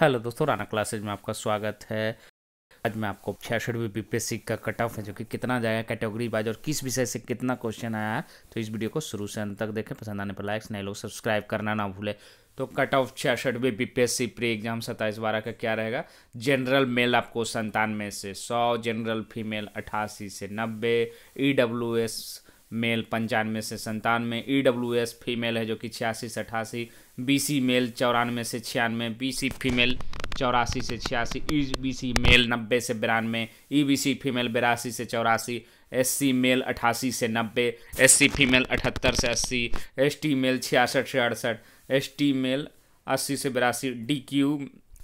hello दोस्तों Rana classes में आपका स्वागत है आज मैं आपको छियासठवीं बीपीएससी का कट ऑफ है जो कि कितना जाएगा कैटेगरी वाइज और किस विषय से कितना क्वेश्चन आया है तो इस वीडियो को शुरू से अंत तक देखें पसंद आने पर लाइक नए लोग सब्सक्राइब करना ना भूले तो कट ऑफ छियासठवीं बीपीएससी प्री एग्जाम सत्ताईस बारह का क्या रहेगा जनरल मेल आपको संतानवे से सौ जनरल फीमेल अट्ठासी से नब्बे ई डब्ल्यू एस मेल पंचानवे से संतानवे ई डब्ल्यू एस फीमेल है जो कि छियासी से अठासी बी सी मेल चौरानवे से छियानवे बी सी फीमेल चौरासी से छियासी ई बी सी मेल नब्बे से बिरानवे ई बी सी फीमेल बिरासी से चौरासी एस सी मेल अठासी से नब्बे एस सी फीमेल अठहत्तर से अस्सी एस टी मेल छियासठ से अड़सठ एस टी मेल अस्सी से बिरासी डी क्यू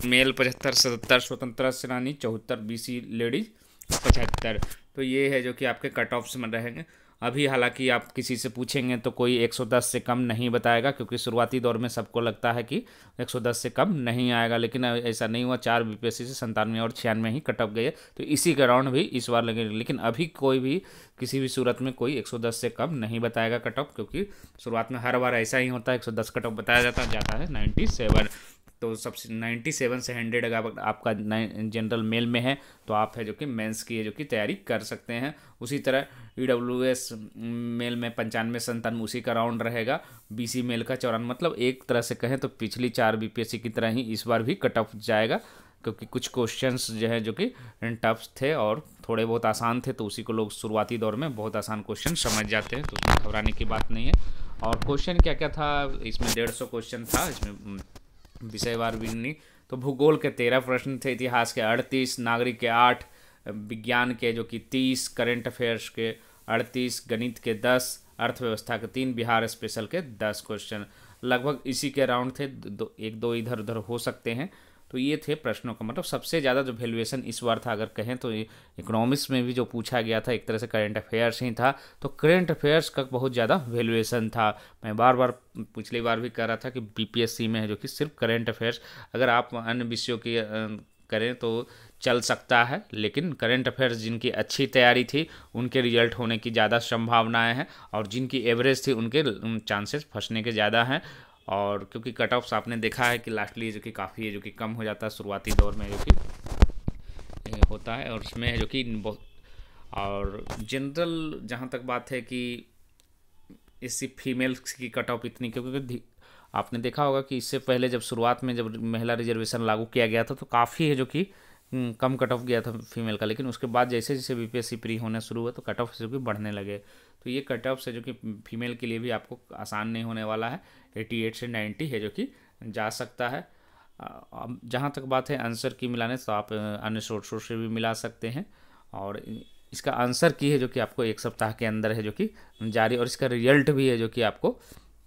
मेल पचहत्तर से सत्तर स्वतंत्र सेनानी चौहत्तर बी सी लेडीज पचहत्तर तो ये है जो कि आपके कट ऑफ्स में रहेंगे अभी हालांकि आप किसी से पूछेंगे तो कोई 110 से कम नहीं बताएगा क्योंकि शुरुआती दौर में सबको लगता है कि 110 से कम नहीं आएगा लेकिन ऐसा नहीं हुआ चार बी से संतानवे और छियानवे ही कटअप गए तो इसी के राउंड भी इस बार लगेगा लेकिन अभी कोई भी किसी भी सूरत में कोई 110 से कम नहीं बताएगा कटअप क्योंकि शुरुआत में हर बार ऐसा ही होता है एक सौ कटअप बताया जाता जाता है नाइन्टी तो सब नाइन्टी सेवन से हंड्रेड अगर आपका जनरल मेल में है तो आप है जो कि मेंस की है जो कि तैयारी कर सकते हैं उसी तरह ई डब्ल्यू एस मेल में पंचानवे संतानवे उसी का राउंड रहेगा बी सी मेल का चौरानवे मतलब एक तरह से कहें तो पिछली चार बी पी एस सी की तरह ही इस बार भी कट ऑफ जाएगा क्योंकि कुछ क्वेश्चंस जो है जो कि टफ थे और थोड़े बहुत आसान थे तो उसी को लोग शुरुआती दौर में बहुत आसान क्वेश्चन समझ जाते हैं तो उसमें घबराने की बात नहीं है और क्वेश्चन क्या क्या था इसमें डेढ़ सौ क्वेश्चन था इसमें विषयवार विनी तो भूगोल के तेरह प्रश्न थे इतिहास के अड़तीस नागरिक के आठ विज्ञान के जो कि तीस करेंट अफेयर्स के अड़तीस गणित के दस अर्थव्यवस्था के तीन बिहार स्पेशल के दस क्वेश्चन लगभग इसी के राउंड थे दो एक दो इधर उधर हो सकते हैं तो ये थे प्रश्नों का मतलब सबसे ज़्यादा जो वैल्यूएशन इस बार था अगर कहें तो इकोनॉमिक्स में भी जो पूछा गया था एक तरह से करेंट अफेयर्स ही था तो करेंट अफेयर्स का बहुत ज़्यादा वैल्यूएशन था मैं बार बार पिछली बार भी कह रहा था कि बीपीएससी में है जो कि सिर्फ करेंट अफेयर्स अगर आप अन्य विषयों की करें तो चल सकता है लेकिन करंट अफेयर्स जिनकी अच्छी तैयारी थी उनके रिजल्ट होने की ज़्यादा संभावनाएँ हैं और जिनकी एवरेज थी उनके चांसेस फंसने के ज़्यादा हैं और क्योंकि कट ऑफ्स आपने देखा है कि लास्टली जो कि काफ़ी है जो कि कम हो जाता है शुरुआती दौर में जो कि होता है और उसमें है जो कि बहुत और जनरल जहाँ तक बात है कि इसी फीमेल्स की कट ऑफ इतनी क्योंकि आपने देखा होगा कि इससे पहले जब शुरुआत में जब महिला रिजर्वेशन लागू किया गया था तो काफ़ी है जो कि हम्म, कम कट ऑफ गया था फीमेल का लेकिन उसके बाद जैसे जैसे बी पी प्री होना शुरू हुआ तो कट ऑफ जो कि बढ़ने लगे तो ये कट ऑफ है जो कि फीमेल के लिए भी आपको आसान नहीं होने वाला है एटी एट से नाइन्टी है जो कि जा सकता है अब जहाँ तक बात है आंसर की मिलाने तो आप अन्य शोर्ट शोर्ट से भी मिला सकते हैं और इसका आंसर की है जो कि आपको एक सप्ताह के अंदर है जो कि जारी और इसका रिजल्ट भी है जो कि आपको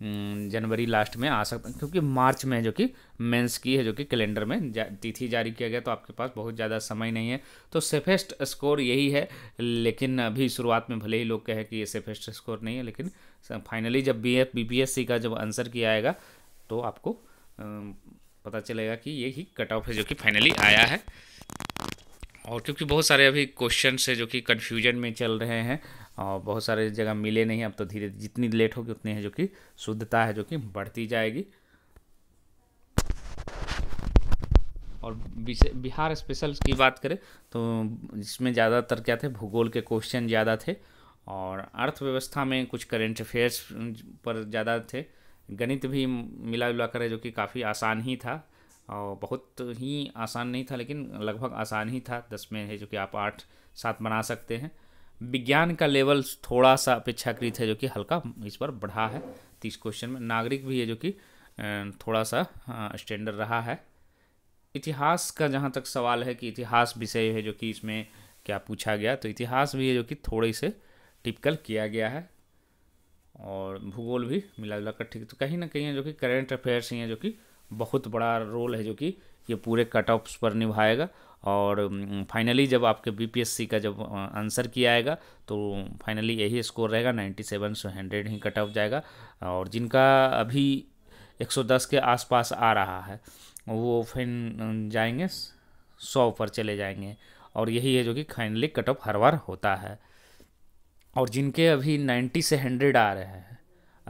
हम्म, जनवरी लास्ट में आ सकता क्योंकि मार्च में जो कि मेंस की है जो कि कैलेंडर में जा, तिथि जारी किया गया तो आपके पास बहुत ज़्यादा समय नहीं है तो सेफेस्ट स्कोर यही है लेकिन अभी शुरुआत में भले ही लोग कहें कि ये सेफेस्ट स्कोर नहीं है लेकिन फाइनली जब बी एफ बी का जब आंसर किया आएगा तो आपको पता चलेगा कि ये ही कट ऑफ है जो कि फाइनली आया है और क्योंकि बहुत सारे अभी क्वेश्चन है जो कि कन्फ्यूजन में चल रहे हैं बहुत सारे जगह मिले नहीं अब तो धीरे जितनी लेट होगी उतनी है जो कि शुद्धता है जो कि बढ़ती जाएगी और बिहार स्पेशल की बात करें तो इसमें ज़्यादातर क्या थे भूगोल के क्वेश्चन ज़्यादा थे और अर्थव्यवस्था में कुछ करेंट अफेयर्स पर ज़्यादा थे गणित भी मिला जुला करें जो कि काफ़ी आसान ही था और बहुत ही आसान नहीं था लेकिन लगभग आसान ही था दस में है जो कि आप आठ सात बना सकते हैं विज्ञान का लेवल थोड़ा सा अपेक्षाकृत है जो कि हल्का इस पर बढ़ा है तीस क्वेश्चन में नागरिक भी है जो कि थोड़ा सा स्टैंडर्ड रहा है इतिहास का जहाँ तक सवाल है कि इतिहास विषय है जो कि इसमें क्या पूछा गया तो इतिहास भी है जो कि थोड़े से टिपिकल किया गया है और भूगोल भी मिला जुला कर ठीक तो कहीं ना कहीं है जो कि करेंट अफेयर्स ही हैं जो कि बहुत बड़ा रोल है जो कि ये पूरे कट ऑफ्स पर निभाएगा और फाइनली जब आपके बीपीएससी का जब आंसर किया आएगा तो फाइनली यही स्कोर रहेगा नाइन्टी सेवन सौ हंड्रेड ही कट ऑफ जाएगा और जिनका अभी 110 के आसपास आ रहा है वो फिर जाएंगे सौ पर चले जाएंगे और यही है जो कि फाइनली कट ऑफ हर बार होता है और जिनके अभी 90 से हंड्रेड आ रहे हैं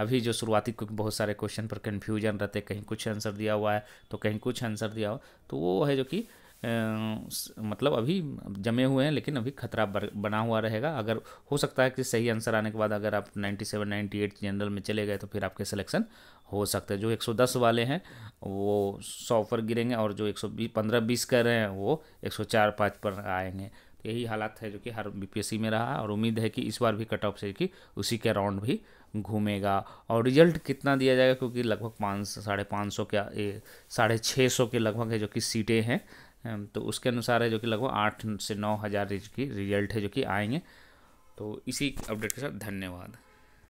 अभी जो शुरुआती बहुत सारे क्वेश्चन पर कन्फ्यूजन रहते कहीं कुछ आंसर दिया हुआ है तो कहीं कुछ आंसर दिया हुआ तो वो है जो कि मतलब अभी जमे हुए हैं लेकिन अभी खतरा बना हुआ रहेगा अगर हो सकता है कि सही आंसर आने के बाद अगर आप 97 98 जनरल में चले गए तो फिर आपके सिलेक्शन हो सकते हैं जो 110 वाले हैं वो सौ पर गिरेंगे और जो 120 15 20 कर रहे हैं वो 104 5 पर आएंगे तो यही हालात है जो कि हर बी में रहा और उम्मीद है कि इस बार भी कट ऑफ से कि उसी के राउंड भी घूमेगा और रिजल्ट कितना दिया जाएगा क्योंकि लगभग पाँच साढ़े पाँच सौ के साढ़े छः सौ के लगभग है जो कि सीटें हैं तो उसके अनुसार है जो कि लगभग आठ से नौ हज़ार की रिजल्ट है जो कि आएंगे तो इसी अपडेट के साथ धन्यवाद